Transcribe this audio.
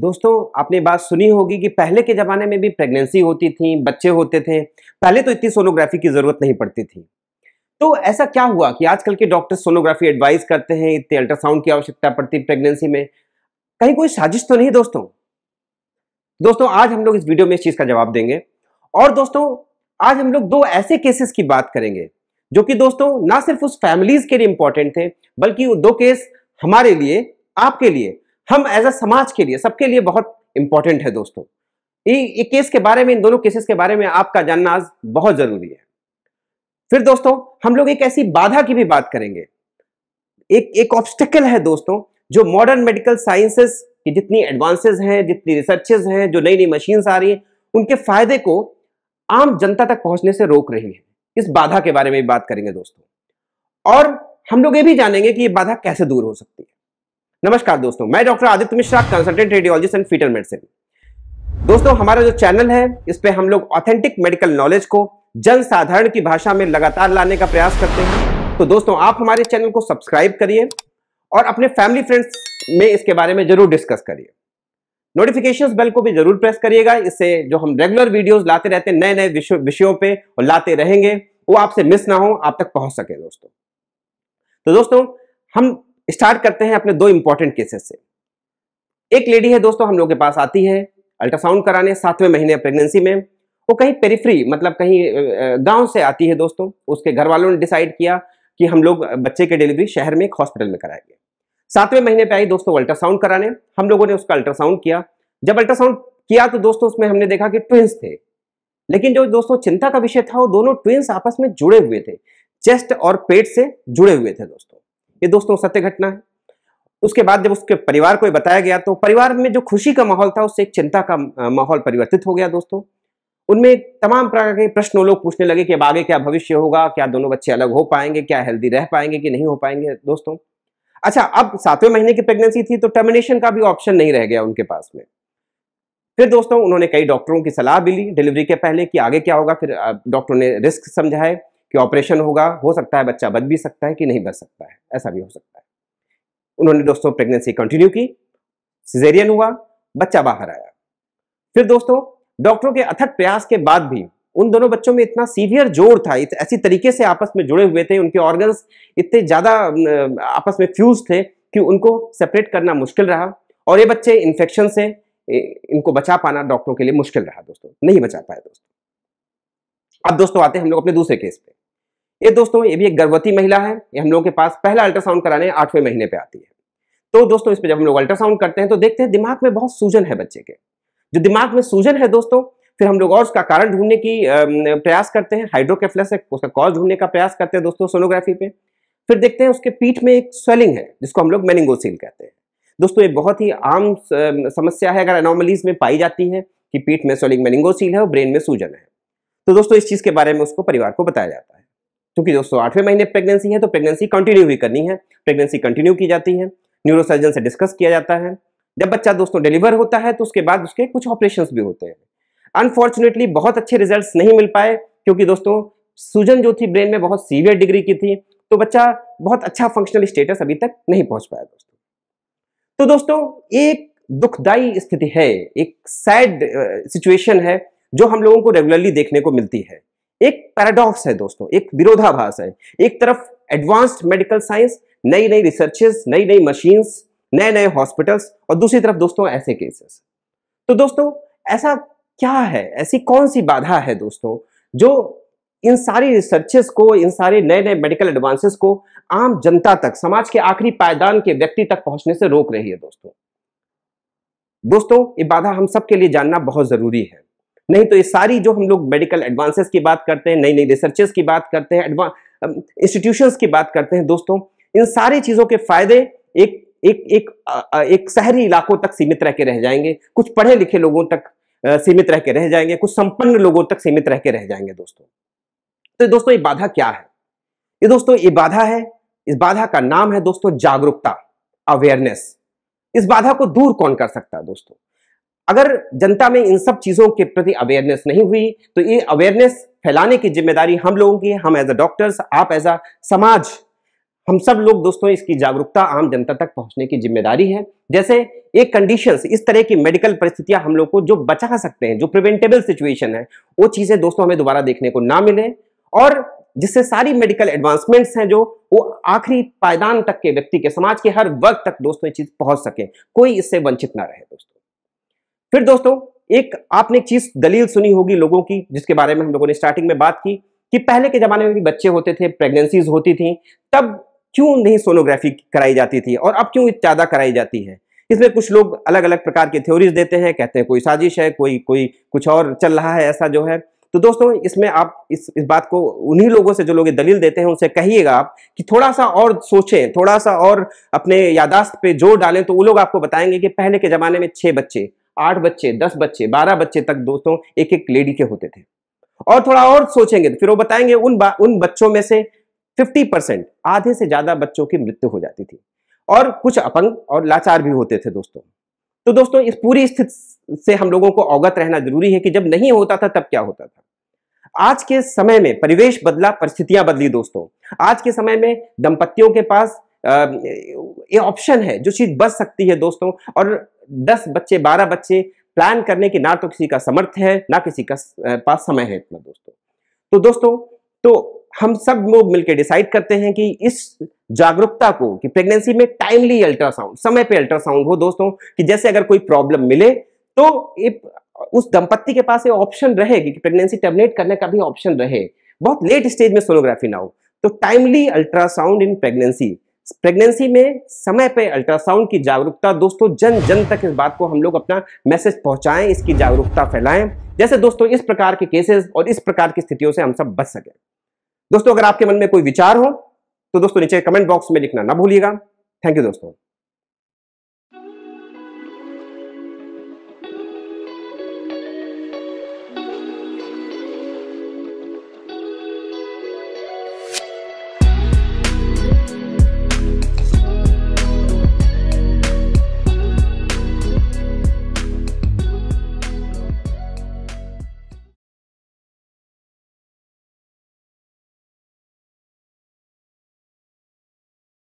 दोस्तों आपने बात सुनी होगी कि पहले के ज़माने में भी प्रेगनेंसी होती थी बच्चे होते थे पहले तो इतनी सोनोग्राफी की ज़रूरत नहीं पड़ती थी तो ऐसा क्या हुआ कि आजकल के डॉक्टर सोनोग्राफी एडवाइस करते हैं इतने अल्ट्रासाउंड की आवश्यकता पड़ती प्रेगनेंसी में कहीं कोई साजिश तो नहीं दोस्तों दोस्तों आज हम लोग इस वीडियो में इस चीज़ का जवाब देंगे और दोस्तों आज हम लोग दो ऐसे केसेस की बात करेंगे जो कि दोस्तों ना सिर्फ उस फैमिलीज के लिए इंपॉर्टेंट थे बल्कि वो दो केस हमारे लिए आपके लिए हम एज अ समाज के लिए सबके लिए बहुत इंपॉर्टेंट है दोस्तों ये केस के बारे में इन दोनों केसेस के बारे में आपका जानना आज बहुत जरूरी है फिर दोस्तों हम लोग एक ऐसी बाधा की भी बात करेंगे एक एक ऑब्स्टिकल है दोस्तों जो मॉडर्न मेडिकल साइंसेस की जितनी एडवांसेस हैं जितनी रिसर्चेज हैं जो नई नई मशीन आ रही हैं उनके फायदे को आम जनता तक पहुंचने से रोक रही है इस बाधा के बारे में भी बात करेंगे दोस्तों और हम लोग ये भी जानेंगे कि ये बाधा कैसे दूर हो सकती है नमस्कार दोस्तों मैं doctor Aditya Mishra consultant radiologist and fetal medicine दोस्तों हमारा जो चैनल है इस पे हम लोग ऑथेंटिक मेडिकल नॉलेज को जन साधारण की भाषा में लगातार लाने का प्रयास करते हैं तो दोस्तों आप हमारे चैनल को सब्सक्राइब करिए और अपने फैमिली फ्रेंड्स में इसके बारे में जरूर डिस्कस करिए नोटिफिकेशन बेल को भी जरूर प्रेस करिएगा इससे जो हम रेगुलर वीडियोज लाते रहते हैं नए नए विषयों पर और लाते रहेंगे वो आपसे मिस ना हो आप तक पहुंच सके दोस्तों तो दोस्तों हम स्टार्ट करते हैं अपने दो इंपॉर्टेंट केसेस से एक लेडी है दोस्तों हम लोग के पास आती है अल्ट्रासाउंड कराने सातवें महीने प्रेगनेंसी में वो कहीं पेरीफ्री मतलब कहीं गांव से आती है दोस्तों उसके घर वालों ने डिसाइड किया कि हम लोग बच्चे की डिलीवरी शहर में एक हॉस्पिटल में कराएंगे सातवें महीने पे आई दोस्तों अल्ट्रासाउंड कराने हम लोगों ने उसका अल्ट्रासाउंड किया जब अल्ट्रासाउंड किया तो दोस्तों उसमें हमने देखा कि ट्विंस थे लेकिन जो दोस्तों चिंता का विषय था वो दोनों ट्विंस आपस में जुड़े हुए थे चेस्ट और पेट से जुड़े हुए थे दोस्तों ये दोस्तों सत्य घटना है उसके बाद जब उसके परिवार को बताया गया तो परिवार में जो खुशी का माहौल था उससे एक चिंता का माहौल परिवर्तित हो गया दोस्तों उनमें तमाम प्रकार के प्रश्न लोग पूछने लगे कि अब आगे क्या भविष्य होगा क्या दोनों बच्चे अलग हो पाएंगे क्या हेल्दी रह पाएंगे कि नहीं हो पाएंगे दोस्तों अच्छा अब सातवें महीने की प्रेगनेंसी थी तो टर्मिनेशन का भी ऑप्शन नहीं रह गया उनके पास में फिर दोस्तों उन्होंने कई डॉक्टरों की सलाह भी ली डिलीवरी के पहले कि आगे क्या होगा फिर डॉक्टरों ने रिस्क समझाए कि ऑपरेशन होगा हो सकता है बच्चा बच भी सकता है कि नहीं बच सकता है ऐसा भी हो सकता है उन्होंने दोस्तों प्रेगनेंसी कंटिन्यू की सिजेरियन हुआ बच्चा बाहर आया फिर दोस्तों डॉक्टरों के अथक प्रयास के बाद भी उन दोनों बच्चों में इतना सीवियर जोर था ऐसी तरीके से आपस में जुड़े हुए थे उनके ऑर्गन्स इतने ज़्यादा आपस में फ्यूज थे कि उनको सेपरेट करना मुश्किल रहा और ये बच्चे इन्फेक्शन से इनको बचा पाना डॉक्टरों के लिए मुश्किल रहा दोस्तों नहीं बचा पाया दोस्तों अब दोस्तों आते हैं हम लोग अपने दूसरे केस पे ये दोस्तों ये भी एक गर्भवती महिला है ये हम लोगों के पास पहला अल्ट्रासाउंड कराने आठवें महीने पे आती है तो दोस्तों इस पे जब हम लोग अल्ट्रासाउंड करते हैं तो देखते हैं दिमाग में बहुत सूजन है बच्चे के जो दिमाग में सूजन है दोस्तों फिर हम लोग और उसका कारण ढूंढने की प्रयास करते हैं हाइड्रोकेफलस है उसका कॉज ढूंढने का प्रयास करते हैं दोस्तों सोनोग्राफी पे फिर देखते हैं उसके पीठ में एक स्वेलिंग है जिसको हम लोग मेनिंगोसील कहते हैं दोस्तों ये बहुत ही आम समस्या है अगर एनोमलीज में पाई जाती है कि पीठ में स्वेलिंग मेनिंगोसील है और ब्रेन में सूजन है तो दोस्तों इस चीज़ के बारे में उसको परिवार को बताया जाता है क्योंकि दोस्तों आठवें महीने प्रेगनेंसी है तो प्रेगनेंसी कंटिन्यू भी करनी है प्रेगनेंसी कंटिन्यू की जाती है न्यूरोसर्जन से डिस्कस किया जाता है जब बच्चा दोस्तों डिलीवर होता है तो उसके बाद उसके कुछ ऑपरेशन भी होते हैं अनफॉर्चुनेटली बहुत अच्छे रिजल्ट नहीं मिल पाए क्योंकि दोस्तों सूजन जो थी ब्रेन में बहुत सीवियर डिग्री की थी तो बच्चा बहुत अच्छा फंक्शनल स्टेटस अभी तक नहीं पहुंच पाया दोस्तों तो दोस्तों एक दुखदाई स्थिति है एक सैड सिचुएशन है जो हम लोगों को रेगुलरली देखने को मिलती है एक पैराडॉक्स है दोस्तों एक विरोधाभास है एक तरफ एडवांस्ड मेडिकल साइंस नई नई रिसर्चेस नई नई मशीन्स नए नए हॉस्पिटल्स और दूसरी तरफ दोस्तों ऐसे केसेस तो दोस्तों ऐसा क्या है ऐसी कौन सी बाधा है दोस्तों जो इन सारी रिसर्चेस को इन सारे नए नए मेडिकल एडवांसेस को आम जनता तक समाज के आखिरी पायदान के व्यक्ति तक पहुंचने से रोक रही है दोस्तों दोस्तों ये बाधा हम सबके लिए जानना बहुत जरूरी है नहीं तो ये सारी जो हम लोग मेडिकल एडवांसेस की बात करते हैं नई नई रिसर्चेस की बात करते हैं इंस्टीट्यूशंस की बात करते हैं दोस्तों इन सारी चीज़ों के फायदे एक एक एक एक शहरी इलाकों तक सीमित रह के रह जाएंगे कुछ पढ़े लिखे लोगों तक सीमित रह के रह जाएंगे कुछ संपन्न लोगों तक सीमित रह के रह जाएंगे दोस्तों तो दोस्तों ये बाधा क्या है ये दोस्तों ये बाधा है इस बाधा का नाम है दोस्तों जागरूकता अवेयरनेस इस बाधा को दूर कौन कर सकता है दोस्तों अगर जनता में इन सब चीज़ों के प्रति अवेयरनेस नहीं हुई तो ये अवेयरनेस फैलाने की जिम्मेदारी हम लोगों की हम एज अ डॉक्टर्स आप एज अ समाज हम सब लोग दोस्तों इसकी जागरूकता आम जनता तक पहुंचने की जिम्मेदारी है जैसे ये कंडीशंस इस तरह की मेडिकल परिस्थितियां हम लोग को जो बचा सकते हैं जो प्रिवेंटेबल सिचुएशन है वो चीज़ें दोस्तों हमें दोबारा देखने को ना मिले और जिससे सारी मेडिकल एडवांसमेंट्स हैं जो वो आखिरी पायदान तक के व्यक्ति के समाज के हर वर्ग तक दोस्तों ये चीज़ पहुंच सके कोई इससे वंचित ना रहे दोस्तों फिर दोस्तों एक आपने एक चीज दलील सुनी होगी लोगों की जिसके बारे में हम लोगों ने स्टार्टिंग में बात की कि पहले के ज़माने में भी बच्चे होते थे प्रेगनेंसीज होती थी तब क्यों नहीं सोनोग्राफी कराई जाती थी और अब क्यों ज़्यादा कराई जाती है इसमें कुछ लोग अलग अलग प्रकार की थ्योरीज देते हैं कहते हैं कोई साजिश है कोई कोई कुछ और चल रहा है ऐसा जो है तो दोस्तों इसमें आप इस इस बात को उन्हीं लोगों से जो लोग दलील देते हैं उनसे कहिएगा आप कि थोड़ा सा और सोचें थोड़ा सा और अपने यादाश्त पे जोर डालें तो वो लोग आपको बताएंगे कि पहले के ज़माने में छह बच्चे आठ बच्चे दस बच्चे बारह बच्चे तक दोस्तों एक एक लेडी के होते थे और थोड़ा और सोचेंगे तो फिर वो बताएंगे उन उन बच्चों में से 50 परसेंट आधे से ज्यादा बच्चों की मृत्यु हो जाती थी और कुछ अपंग और लाचार भी होते थे दोस्तों तो दोस्तों इस पूरी स्थिति से हम लोगों को अवगत रहना जरूरी है कि जब नहीं होता था तब क्या होता था आज के समय में परिवेश बदला परिस्थितियां बदली दोस्तों आज के समय में दंपतियों के पास ये ऑप्शन है जो चीज़ बच सकती है दोस्तों और दस बच्चे बारह बच्चे प्लान करने की ना तो किसी का समर्थ है ना किसी का पास समय है इतना दोस्तों तो दोस्तों तो हम सब लोग मिलकर डिसाइड करते हैं कि इस जागरूकता को कि प्रेगनेंसी में टाइमली अल्ट्रासाउंड समय पे अल्ट्रासाउंड हो दोस्तों कि जैसे अगर कोई प्रॉब्लम मिले तो इप, उस दंपत्ति के पास ऑप्शन रहे कि प्रेगनेंसी टर्मिनेट करने का भी ऑप्शन रहे बहुत लेट स्टेज में सोनोग्राफी ना हो तो timely ultrasound in pregnancy pregnancy में समय पे अल्ट्रासाउंड की जागरूकता दोस्तों जन जन तक इस बात को हम लोग अपना मैसेज पहुंचाएं इसकी जागरूकता फैलाएं जैसे दोस्तों इस प्रकार के केसेस और इस प्रकार की स्थितियों से हम सब बच सकें दोस्तों अगर आपके मन में कोई विचार हो तो दोस्तों नीचे कमेंट बॉक्स में लिखना ना भूलिएगा थैंक यू दोस्तों